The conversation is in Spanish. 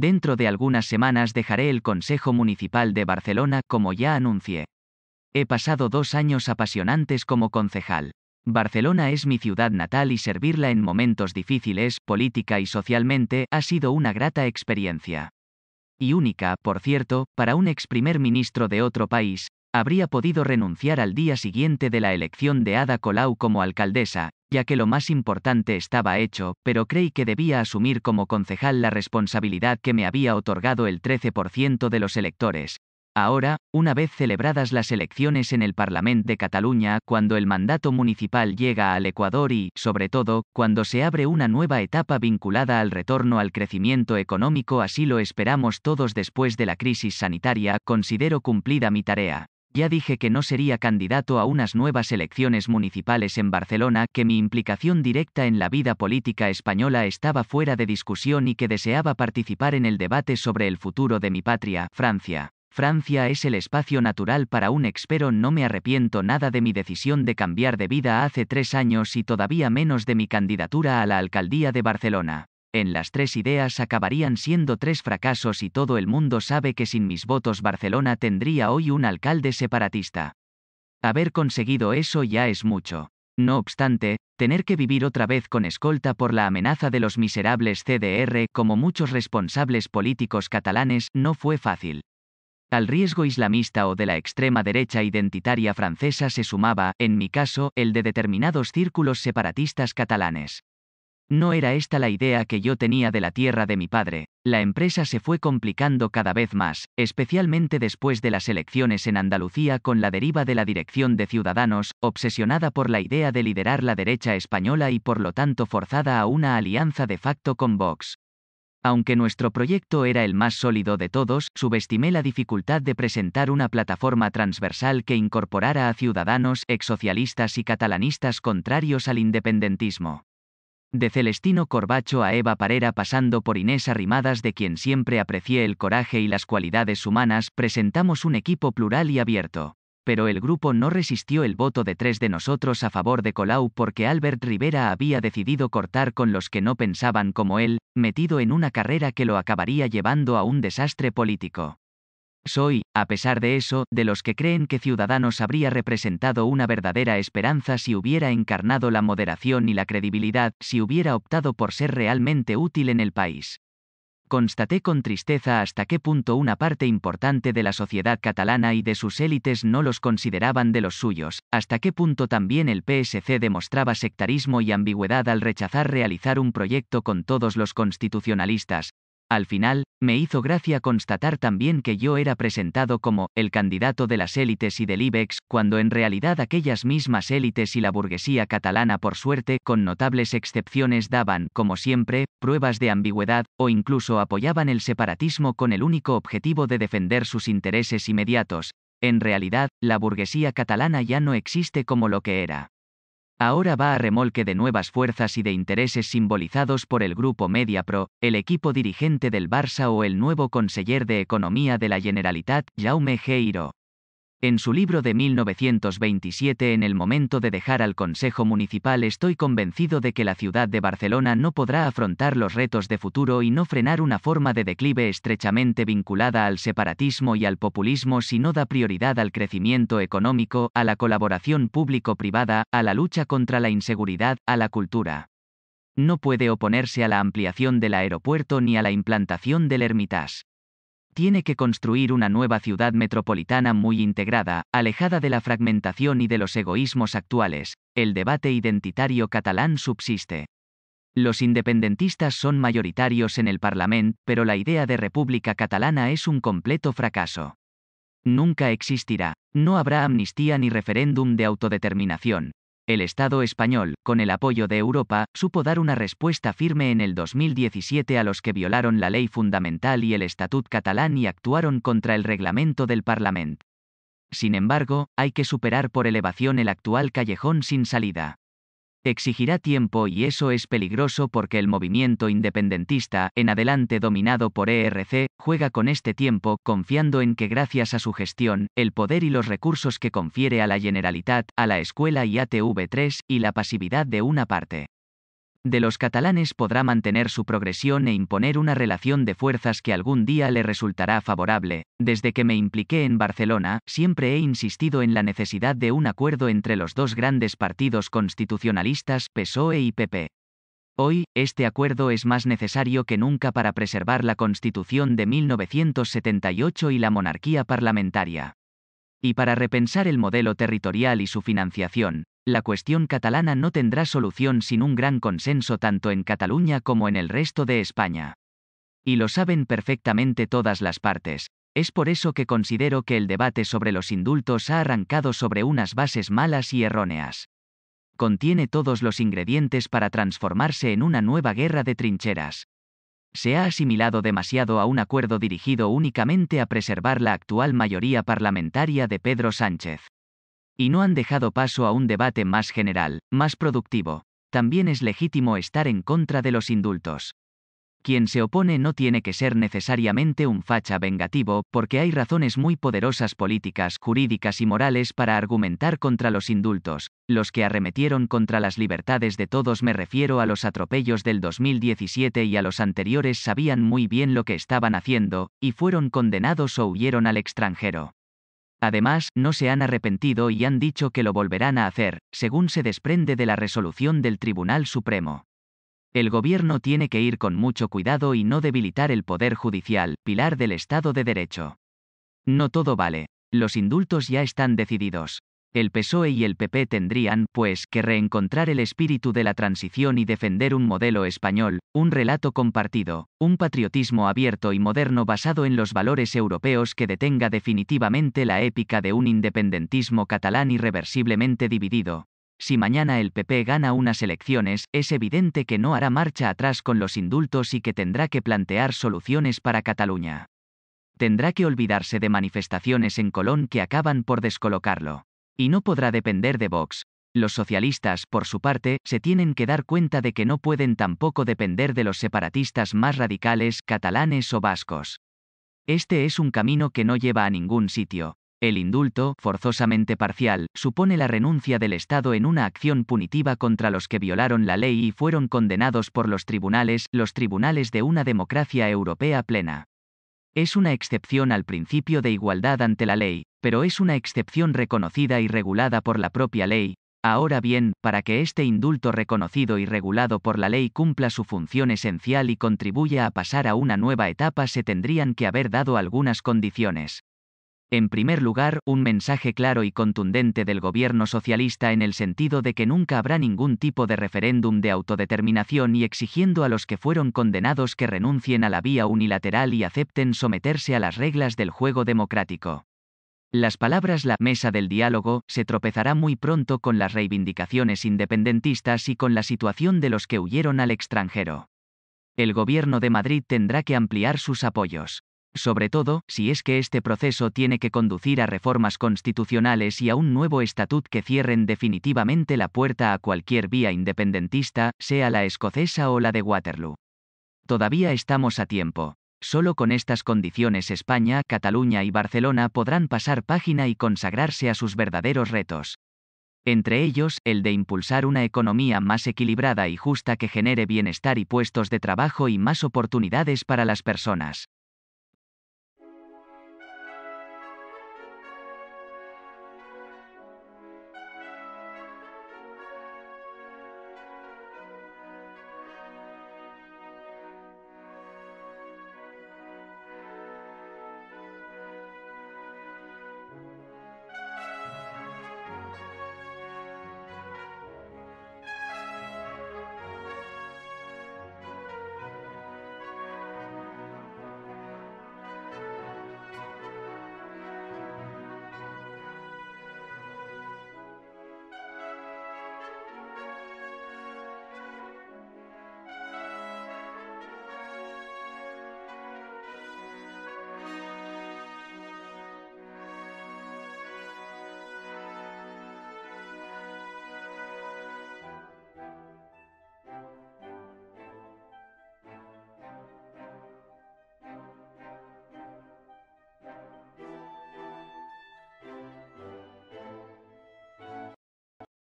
Dentro de algunas semanas dejaré el Consejo Municipal de Barcelona, como ya anuncié. He pasado dos años apasionantes como concejal. Barcelona es mi ciudad natal y servirla en momentos difíciles, política y socialmente, ha sido una grata experiencia. Y única, por cierto, para un ex primer ministro de otro país, habría podido renunciar al día siguiente de la elección de Ada Colau como alcaldesa, ya que lo más importante estaba hecho, pero creí que debía asumir como concejal la responsabilidad que me había otorgado el 13% de los electores. Ahora, una vez celebradas las elecciones en el Parlamento de Cataluña, cuando el mandato municipal llega al Ecuador y, sobre todo, cuando se abre una nueva etapa vinculada al retorno al crecimiento económico, así lo esperamos todos después de la crisis sanitaria, considero cumplida mi tarea. Ya dije que no sería candidato a unas nuevas elecciones municipales en Barcelona, que mi implicación directa en la vida política española estaba fuera de discusión y que deseaba participar en el debate sobre el futuro de mi patria, Francia. Francia es el espacio natural para un expero. No me arrepiento nada de mi decisión de cambiar de vida hace tres años y todavía menos de mi candidatura a la alcaldía de Barcelona. En las tres ideas acabarían siendo tres fracasos y todo el mundo sabe que sin mis votos Barcelona tendría hoy un alcalde separatista. Haber conseguido eso ya es mucho. No obstante, tener que vivir otra vez con escolta por la amenaza de los miserables CDR como muchos responsables políticos catalanes no fue fácil. Al riesgo islamista o de la extrema derecha identitaria francesa se sumaba, en mi caso, el de determinados círculos separatistas catalanes. No era esta la idea que yo tenía de la tierra de mi padre, la empresa se fue complicando cada vez más, especialmente después de las elecciones en Andalucía con la deriva de la dirección de Ciudadanos, obsesionada por la idea de liderar la derecha española y por lo tanto forzada a una alianza de facto con Vox. Aunque nuestro proyecto era el más sólido de todos, subestimé la dificultad de presentar una plataforma transversal que incorporara a ciudadanos, exsocialistas y catalanistas contrarios al independentismo. De Celestino Corbacho a Eva Parera pasando por Inés Arrimadas de quien siempre aprecié el coraje y las cualidades humanas, presentamos un equipo plural y abierto. Pero el grupo no resistió el voto de tres de nosotros a favor de Colau porque Albert Rivera había decidido cortar con los que no pensaban como él, metido en una carrera que lo acabaría llevando a un desastre político. Soy, a pesar de eso, de los que creen que Ciudadanos habría representado una verdadera esperanza si hubiera encarnado la moderación y la credibilidad, si hubiera optado por ser realmente útil en el país. Constaté con tristeza hasta qué punto una parte importante de la sociedad catalana y de sus élites no los consideraban de los suyos, hasta qué punto también el PSC demostraba sectarismo y ambigüedad al rechazar realizar un proyecto con todos los constitucionalistas, al final, me hizo gracia constatar también que yo era presentado como el candidato de las élites y del IBEX, cuando en realidad aquellas mismas élites y la burguesía catalana, por suerte, con notables excepciones, daban, como siempre, pruebas de ambigüedad, o incluso apoyaban el separatismo con el único objetivo de defender sus intereses inmediatos. En realidad, la burguesía catalana ya no existe como lo que era ahora va a remolque de nuevas fuerzas y de intereses simbolizados por el grupo MediaPro, el equipo dirigente del Barça o el nuevo conseller de Economía de la Generalitat, Jaume Geiro. En su libro de 1927 En el momento de dejar al Consejo Municipal estoy convencido de que la ciudad de Barcelona no podrá afrontar los retos de futuro y no frenar una forma de declive estrechamente vinculada al separatismo y al populismo si no da prioridad al crecimiento económico, a la colaboración público-privada, a la lucha contra la inseguridad, a la cultura. No puede oponerse a la ampliación del aeropuerto ni a la implantación del ermitas tiene que construir una nueva ciudad metropolitana muy integrada, alejada de la fragmentación y de los egoísmos actuales, el debate identitario catalán subsiste. Los independentistas son mayoritarios en el Parlament, pero la idea de República Catalana es un completo fracaso. Nunca existirá. No habrá amnistía ni referéndum de autodeterminación. El Estado español, con el apoyo de Europa, supo dar una respuesta firme en el 2017 a los que violaron la ley fundamental y el Estatut catalán y actuaron contra el reglamento del Parlamento. Sin embargo, hay que superar por elevación el actual callejón sin salida exigirá tiempo y eso es peligroso porque el movimiento independentista, en adelante dominado por ERC, juega con este tiempo, confiando en que gracias a su gestión, el poder y los recursos que confiere a la Generalitat, a la escuela y tv 3 y la pasividad de una parte de los catalanes podrá mantener su progresión e imponer una relación de fuerzas que algún día le resultará favorable. Desde que me impliqué en Barcelona, siempre he insistido en la necesidad de un acuerdo entre los dos grandes partidos constitucionalistas, PSOE y PP. Hoy, este acuerdo es más necesario que nunca para preservar la Constitución de 1978 y la monarquía parlamentaria. Y para repensar el modelo territorial y su financiación, la cuestión catalana no tendrá solución sin un gran consenso tanto en Cataluña como en el resto de España. Y lo saben perfectamente todas las partes. Es por eso que considero que el debate sobre los indultos ha arrancado sobre unas bases malas y erróneas. Contiene todos los ingredientes para transformarse en una nueva guerra de trincheras. Se ha asimilado demasiado a un acuerdo dirigido únicamente a preservar la actual mayoría parlamentaria de Pedro Sánchez y no han dejado paso a un debate más general, más productivo. También es legítimo estar en contra de los indultos. Quien se opone no tiene que ser necesariamente un facha vengativo, porque hay razones muy poderosas políticas, jurídicas y morales para argumentar contra los indultos. Los que arremetieron contra las libertades de todos me refiero a los atropellos del 2017 y a los anteriores sabían muy bien lo que estaban haciendo, y fueron condenados o huyeron al extranjero. Además, no se han arrepentido y han dicho que lo volverán a hacer, según se desprende de la resolución del Tribunal Supremo. El gobierno tiene que ir con mucho cuidado y no debilitar el poder judicial, pilar del Estado de Derecho. No todo vale. Los indultos ya están decididos. El PSOE y el PP tendrían, pues, que reencontrar el espíritu de la transición y defender un modelo español, un relato compartido, un patriotismo abierto y moderno basado en los valores europeos que detenga definitivamente la épica de un independentismo catalán irreversiblemente dividido. Si mañana el PP gana unas elecciones, es evidente que no hará marcha atrás con los indultos y que tendrá que plantear soluciones para Cataluña. Tendrá que olvidarse de manifestaciones en Colón que acaban por descolocarlo. Y no podrá depender de Vox. Los socialistas, por su parte, se tienen que dar cuenta de que no pueden tampoco depender de los separatistas más radicales, catalanes o vascos. Este es un camino que no lleva a ningún sitio. El indulto, forzosamente parcial, supone la renuncia del Estado en una acción punitiva contra los que violaron la ley y fueron condenados por los tribunales, los tribunales de una democracia europea plena. Es una excepción al principio de igualdad ante la ley, pero es una excepción reconocida y regulada por la propia ley. Ahora bien, para que este indulto reconocido y regulado por la ley cumpla su función esencial y contribuya a pasar a una nueva etapa se tendrían que haber dado algunas condiciones. En primer lugar, un mensaje claro y contundente del gobierno socialista en el sentido de que nunca habrá ningún tipo de referéndum de autodeterminación y exigiendo a los que fueron condenados que renuncien a la vía unilateral y acepten someterse a las reglas del juego democrático. Las palabras la mesa del diálogo se tropezará muy pronto con las reivindicaciones independentistas y con la situación de los que huyeron al extranjero. El gobierno de Madrid tendrá que ampliar sus apoyos sobre todo si es que este proceso tiene que conducir a reformas constitucionales y a un nuevo estatut que cierren definitivamente la puerta a cualquier vía independentista, sea la escocesa o la de Waterloo. Todavía estamos a tiempo. Solo con estas condiciones España, Cataluña y Barcelona podrán pasar página y consagrarse a sus verdaderos retos entre ellos el de impulsar una economía más equilibrada y justa que genere bienestar y puestos de trabajo y más oportunidades para las personas.